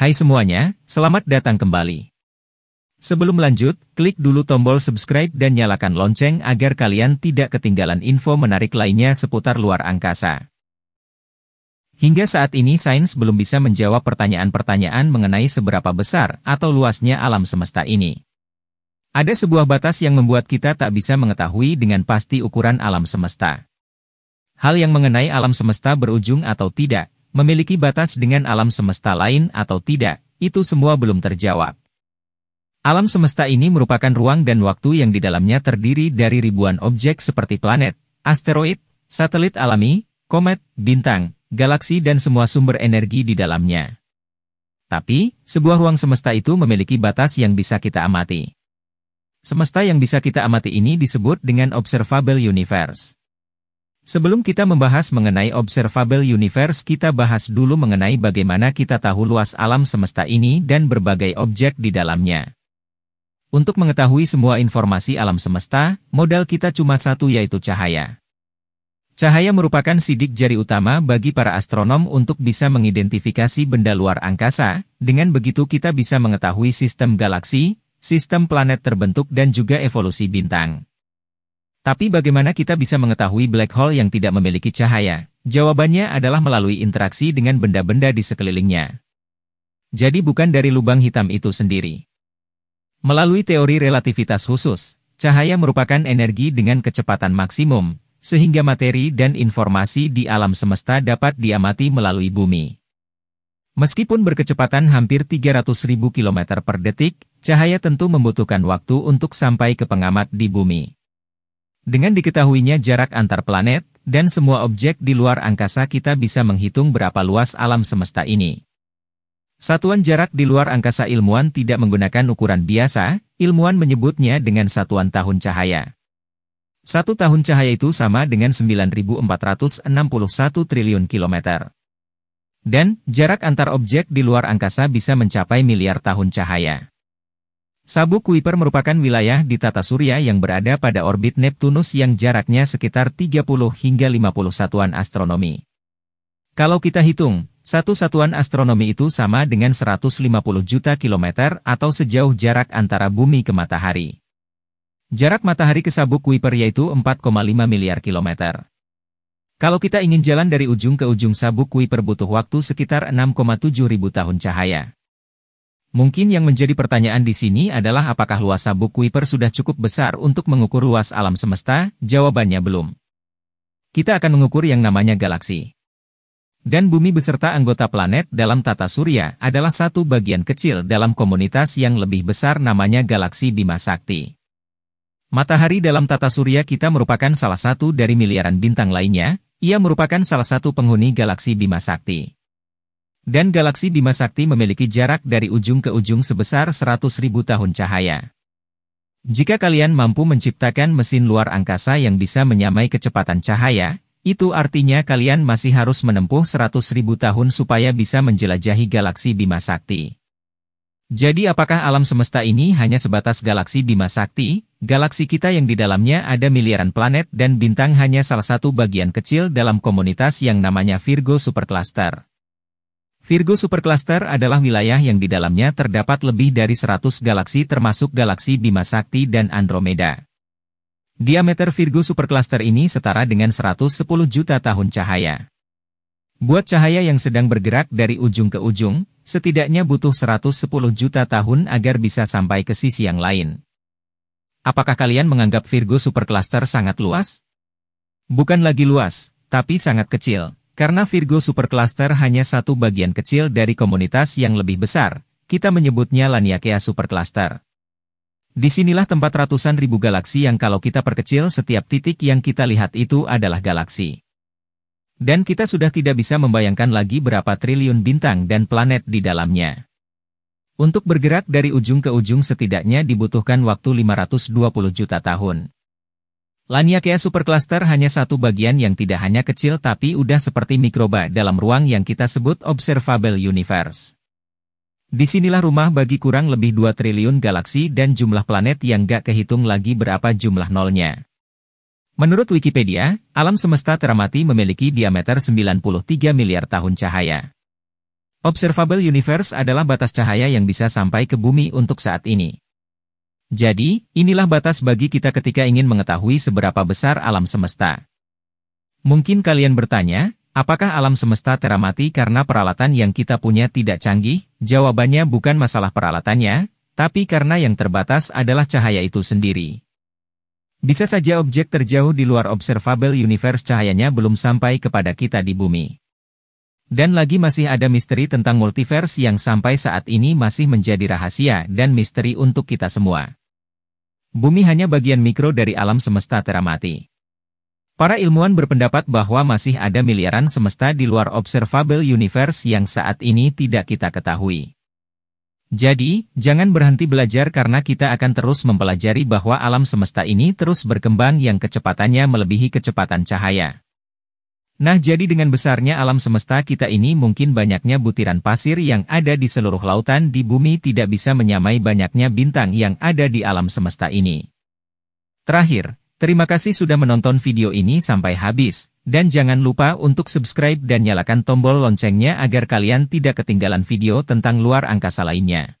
Hai semuanya, selamat datang kembali. Sebelum lanjut, klik dulu tombol subscribe dan nyalakan lonceng agar kalian tidak ketinggalan info menarik lainnya seputar luar angkasa. Hingga saat ini sains belum bisa menjawab pertanyaan-pertanyaan mengenai seberapa besar atau luasnya alam semesta ini. Ada sebuah batas yang membuat kita tak bisa mengetahui dengan pasti ukuran alam semesta. Hal yang mengenai alam semesta berujung atau tidak memiliki batas dengan alam semesta lain atau tidak, itu semua belum terjawab. Alam semesta ini merupakan ruang dan waktu yang di dalamnya terdiri dari ribuan objek seperti planet, asteroid, satelit alami, komet, bintang, galaksi dan semua sumber energi di dalamnya. Tapi, sebuah ruang semesta itu memiliki batas yang bisa kita amati. Semesta yang bisa kita amati ini disebut dengan observable universe. Sebelum kita membahas mengenai observable universe, kita bahas dulu mengenai bagaimana kita tahu luas alam semesta ini dan berbagai objek di dalamnya. Untuk mengetahui semua informasi alam semesta, modal kita cuma satu yaitu cahaya. Cahaya merupakan sidik jari utama bagi para astronom untuk bisa mengidentifikasi benda luar angkasa, dengan begitu kita bisa mengetahui sistem galaksi, sistem planet terbentuk dan juga evolusi bintang. Tapi bagaimana kita bisa mengetahui black hole yang tidak memiliki cahaya? Jawabannya adalah melalui interaksi dengan benda-benda di sekelilingnya. Jadi bukan dari lubang hitam itu sendiri. Melalui teori relativitas khusus, cahaya merupakan energi dengan kecepatan maksimum, sehingga materi dan informasi di alam semesta dapat diamati melalui bumi. Meskipun berkecepatan hampir 300.000 km per detik, cahaya tentu membutuhkan waktu untuk sampai ke pengamat di bumi. Dengan diketahuinya jarak antar planet, dan semua objek di luar angkasa kita bisa menghitung berapa luas alam semesta ini. Satuan jarak di luar angkasa ilmuwan tidak menggunakan ukuran biasa, ilmuwan menyebutnya dengan satuan tahun cahaya. Satu tahun cahaya itu sama dengan 9.461 triliun kilometer. Dan, jarak antar objek di luar angkasa bisa mencapai miliar tahun cahaya. Sabuk Kuiper merupakan wilayah di tata surya yang berada pada orbit Neptunus yang jaraknya sekitar 30 hingga 50 satuan astronomi. Kalau kita hitung, satu satuan astronomi itu sama dengan 150 juta kilometer atau sejauh jarak antara bumi ke matahari. Jarak matahari ke Sabuk Kuiper yaitu 4,5 miliar kilometer. Kalau kita ingin jalan dari ujung ke ujung sabuk Kuiper butuh waktu sekitar 6,7 ribu tahun cahaya. Mungkin yang menjadi pertanyaan di sini adalah apakah luas sabuk Kuiper sudah cukup besar untuk mengukur luas alam semesta? Jawabannya belum. Kita akan mengukur yang namanya galaksi. Dan bumi beserta anggota planet dalam tata surya adalah satu bagian kecil dalam komunitas yang lebih besar namanya galaksi Bima Sakti. Matahari dalam tata surya kita merupakan salah satu dari miliaran bintang lainnya, ia merupakan salah satu penghuni galaksi Bima Sakti. Dan galaksi Bima Sakti memiliki jarak dari ujung ke ujung sebesar 100.000 tahun cahaya. Jika kalian mampu menciptakan mesin luar angkasa yang bisa menyamai kecepatan cahaya, itu artinya kalian masih harus menempuh 100.000 tahun supaya bisa menjelajahi galaksi Bima Sakti. Jadi apakah alam semesta ini hanya sebatas galaksi Bima Sakti? Galaksi kita yang di dalamnya ada miliaran planet dan bintang hanya salah satu bagian kecil dalam komunitas yang namanya Virgo Supercluster. Virgo Supercluster adalah wilayah yang di dalamnya terdapat lebih dari 100 galaksi termasuk galaksi Bima Sakti dan Andromeda. Diameter Virgo Supercluster ini setara dengan 110 juta tahun cahaya. Buat cahaya yang sedang bergerak dari ujung ke ujung, setidaknya butuh 110 juta tahun agar bisa sampai ke sisi yang lain. Apakah kalian menganggap Virgo Supercluster sangat luas? Bukan lagi luas, tapi sangat kecil. Karena Virgo Supercluster hanya satu bagian kecil dari komunitas yang lebih besar, kita menyebutnya Laniakea Supercluster. Disinilah tempat ratusan ribu galaksi yang kalau kita perkecil setiap titik yang kita lihat itu adalah galaksi. Dan kita sudah tidak bisa membayangkan lagi berapa triliun bintang dan planet di dalamnya. Untuk bergerak dari ujung ke ujung setidaknya dibutuhkan waktu 520 juta tahun. Laniakea Supercluster hanya satu bagian yang tidak hanya kecil tapi udah seperti mikroba dalam ruang yang kita sebut observable universe. Disinilah rumah bagi kurang lebih 2 triliun galaksi dan jumlah planet yang gak kehitung lagi berapa jumlah nolnya. Menurut Wikipedia, alam semesta teramati memiliki diameter 93 miliar tahun cahaya. Observable universe adalah batas cahaya yang bisa sampai ke bumi untuk saat ini. Jadi, inilah batas bagi kita ketika ingin mengetahui seberapa besar alam semesta. Mungkin kalian bertanya, apakah alam semesta teramati karena peralatan yang kita punya tidak canggih? Jawabannya bukan masalah peralatannya, tapi karena yang terbatas adalah cahaya itu sendiri. Bisa saja objek terjauh di luar observable universe cahayanya belum sampai kepada kita di bumi. Dan lagi masih ada misteri tentang multiverse yang sampai saat ini masih menjadi rahasia dan misteri untuk kita semua bumi hanya bagian mikro dari alam semesta teramati. Para ilmuwan berpendapat bahwa masih ada miliaran semesta di luar observable universe yang saat ini tidak kita ketahui. Jadi, jangan berhenti belajar karena kita akan terus mempelajari bahwa alam semesta ini terus berkembang yang kecepatannya melebihi kecepatan cahaya. Nah jadi dengan besarnya alam semesta kita ini mungkin banyaknya butiran pasir yang ada di seluruh lautan di bumi tidak bisa menyamai banyaknya bintang yang ada di alam semesta ini. Terakhir, terima kasih sudah menonton video ini sampai habis, dan jangan lupa untuk subscribe dan nyalakan tombol loncengnya agar kalian tidak ketinggalan video tentang luar angkasa lainnya.